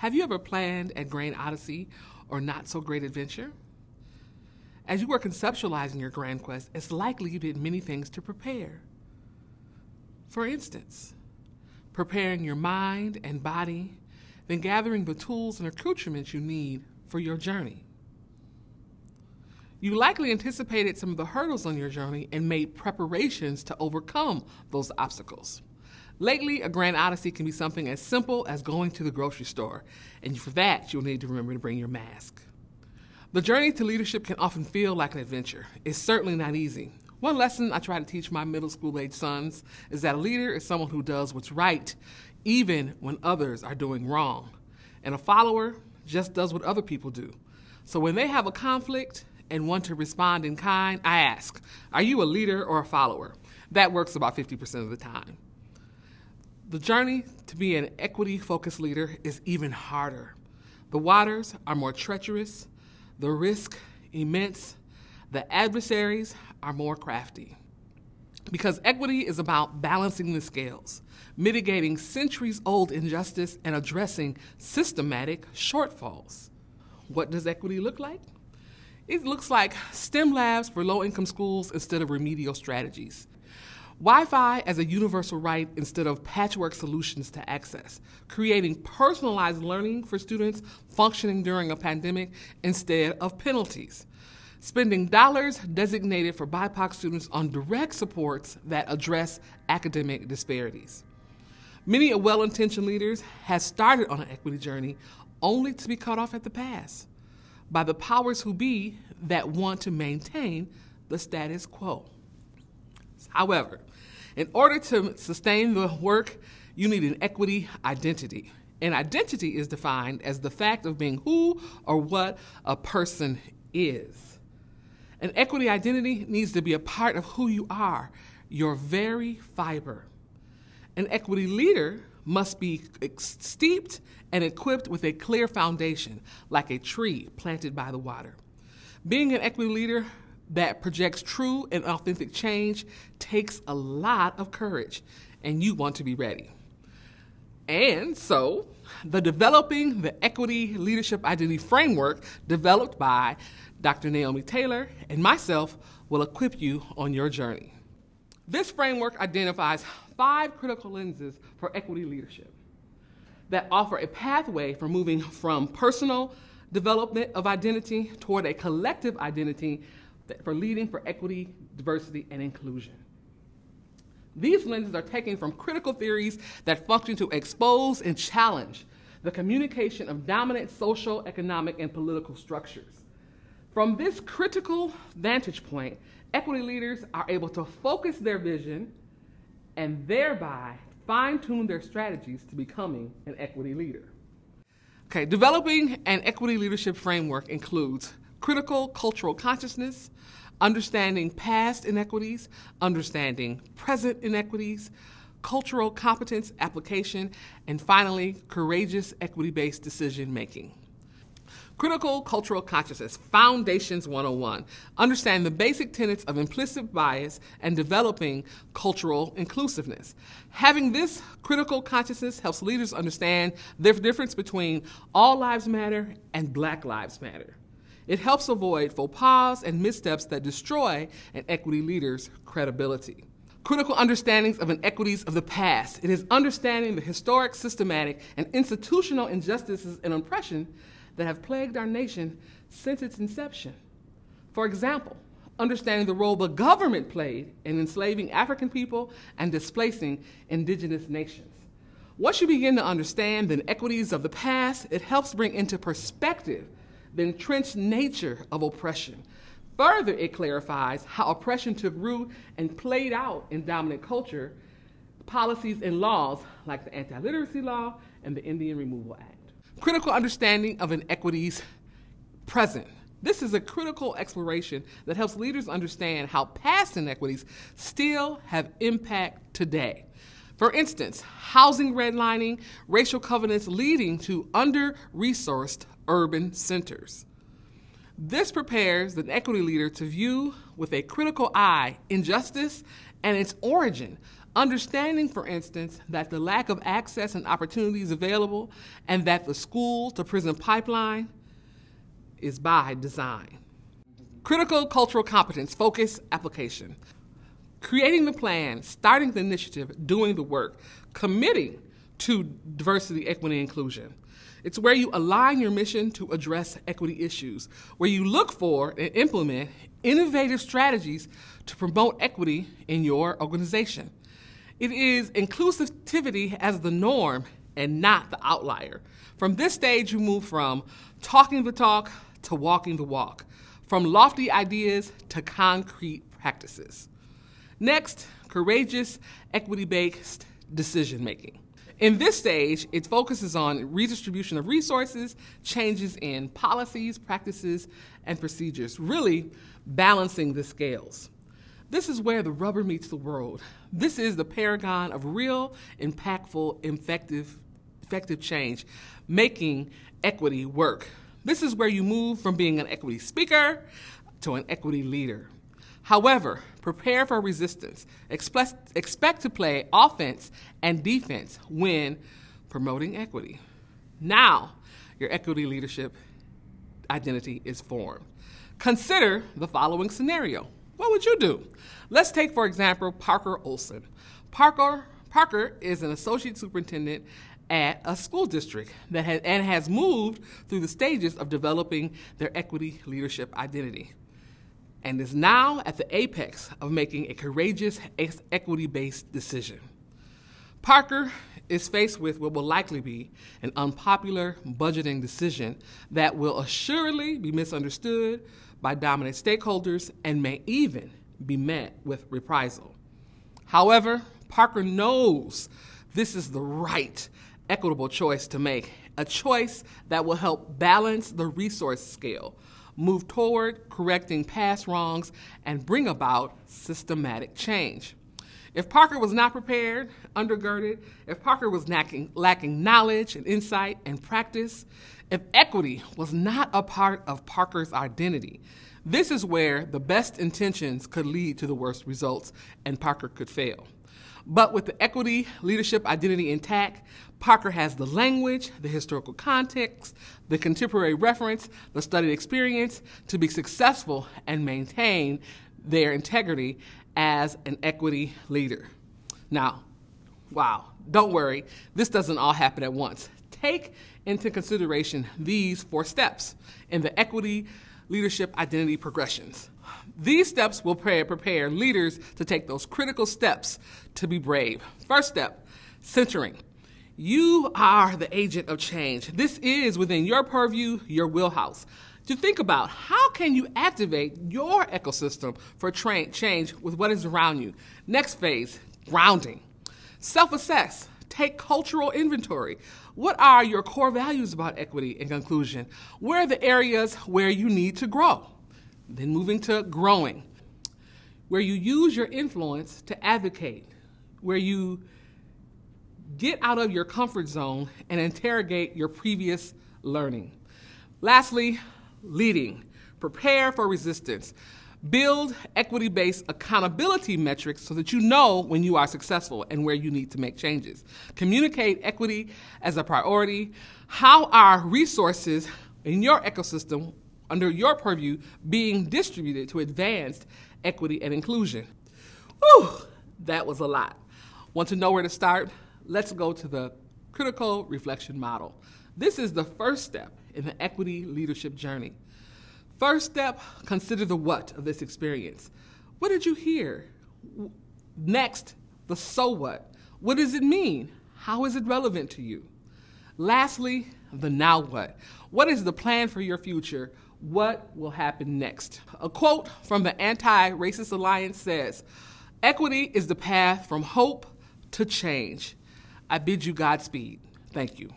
Have you ever planned a grand odyssey or not so great adventure? As you were conceptualizing your grand quest, it's likely you did many things to prepare. For instance, preparing your mind and body, then gathering the tools and accoutrements you need for your journey. You likely anticipated some of the hurdles on your journey and made preparations to overcome those obstacles. Lately, a grand odyssey can be something as simple as going to the grocery store, and for that, you'll need to remember to bring your mask. The journey to leadership can often feel like an adventure. It's certainly not easy. One lesson I try to teach my middle school age sons is that a leader is someone who does what's right, even when others are doing wrong. And a follower just does what other people do. So when they have a conflict and want to respond in kind, I ask, Are you a leader or a follower? That works about 50% of the time. The journey to be an equity focused leader is even harder. The waters are more treacherous, the risk immense, the adversaries are more crafty. Because equity is about balancing the scales, mitigating centuries old injustice, and addressing systematic shortfalls. What does equity look like? It looks like STEM labs for low income schools instead of remedial strategies. Wi Fi as a universal right instead of patchwork solutions to access, creating personalized learning for students functioning during a pandemic instead of penalties spending dollars designated for BIPOC students on direct supports that address academic disparities. Many well intentioned leaders have started on an equity journey only to be cut off at the pass by the powers who be that want to maintain the status quo. However, in order to sustain the work, you need an equity identity. And identity is defined as the fact of being who or what a person is. An equity identity needs to be a part of who you are, your very fiber. An equity leader must be steeped and equipped with a clear foundation, like a tree planted by the water. Being an equity leader that projects true and authentic change takes a lot of courage, and you want to be ready. And so, the Developing the Equity Leadership Identity Framework, developed by Dr. Naomi Taylor and myself, will equip you on your journey. This framework identifies five critical lenses for equity leadership that offer a pathway for moving from personal development of identity toward a collective identity for leading for equity, diversity, and inclusion. These lenses are taken from critical theories that function to expose and challenge the communication of dominant social, economic, and political structures. From this critical vantage point, equity leaders are able to focus their vision and thereby fine tune their strategies to becoming an equity leader. Okay, developing an equity leadership framework includes critical cultural consciousness, understanding past inequities, understanding present inequities, cultural competence application, and finally, courageous equity based decision making. Critical Cultural Consciousness Foundations 101. Understand the basic tenets of implicit bias and developing cultural inclusiveness. Having this critical consciousness helps leaders understand the difference between all lives matter and black lives matter. It helps avoid faux pas and missteps that destroy an equity leader's credibility. Critical understandings of inequities of the past. It is understanding the historic, systematic, and institutional injustices and oppression that have plagued our nation since its inception. For example, understanding the role the government played in enslaving African people and displacing indigenous nations. Once you begin to understand the inequities of the past, it helps bring into perspective the entrenched nature of oppression. Further, it clarifies how oppression took root and played out in dominant culture, policies, and laws like the anti literacy law and the Indian Removal Act. Critical understanding of inequities present. This is a critical exploration that helps leaders understand how past inequities still have impact today. For instance, housing redlining, racial covenants leading to under resourced urban centers. This prepares the equity leader to view with a critical eye injustice and its origin, understanding, for instance, that the lack of access and opportunities available and that the school to prison pipeline is by design. Critical cultural competence, focus, application. Creating the plan, starting the initiative, doing the work, committing to diversity, equity, inclusion. It's where you align your mission to address equity issues, where you look for and implement innovative strategies to promote equity in your organization. It is inclusivity as the norm and not the outlier. From this stage, you move from talking the talk to walking the walk, from lofty ideas to concrete practices. Next, courageous, equity based decision making. In this stage, it focuses on redistribution of resources, changes in policies, practices, and procedures, really balancing the scales. This is where the rubber meets the world. This is the paragon of real, impactful, effective, effective change, making equity work. This is where you move from being an equity speaker to an equity leader. However, prepare for resistance. Expect, to play offense and defense when promoting equity. Now, your equity leadership identity is formed. Consider the following scenario. What would you do? Let's take, for example, Parker Olson. Parker, Parker is an associate superintendent at a school district that has, and has moved through the stages of developing their equity leadership identity and is now at the apex of making a courageous equity based decision. Parker is faced with what will likely be an unpopular budgeting decision that will assuredly be misunderstood by dominant stakeholders and may even be met with reprisal. However, Parker knows this is the right, equitable choice to make, a choice that will help balance the resource scale move toward correcting past wrongs, and bring about systematic change. If Parker was not prepared, undergirded, if Parker was lacking, lacking knowledge and insight and practice, if equity was not a part of Parker's identity, this is where the best intentions could lead to the worst results and Parker could fail. But with the equity, leadership, identity intact, Parker has the language, the historical context, the contemporary reference, the studied experience to be successful and maintain their integrity as an equity leader. Now, wow, don't worry, this doesn't all happen at once. Take into consideration these four steps in the equity, leadership identity progressions. These steps will prepare leaders to take those critical steps to be brave. First step centering. You are the agent of change. This is within your purview, your wheelhouse. To think about how can you activate your ecosystem for change with what is around you. Next phase, grounding. Self-assess. Take cultural inventory. What are your core values about equity in conclusion? Where are the areas where you need to grow? Then moving to growing, where you use your influence to advocate, where you get out of your comfort zone and interrogate your previous learning. Lastly, leading. Prepare for resistance. Build equity based accountability metrics so that you know when you are successful and where you need to make changes. Communicate equity as a priority. How are resources in your ecosystem under your purview being distributed to advance equity and inclusion? Whew, that was a lot. Want to know where to start? Let's go to the critical reflection model. This is the first step in the equity leadership journey. First step, consider the what of this experience. What did you hear? Next, the so what. What does it mean? How is it relevant to you? Lastly, the now what. What is the plan for your future? What will happen next? A quote from the Anti Racist Alliance says Equity is the path from hope to change. I bid you Godspeed. Thank you.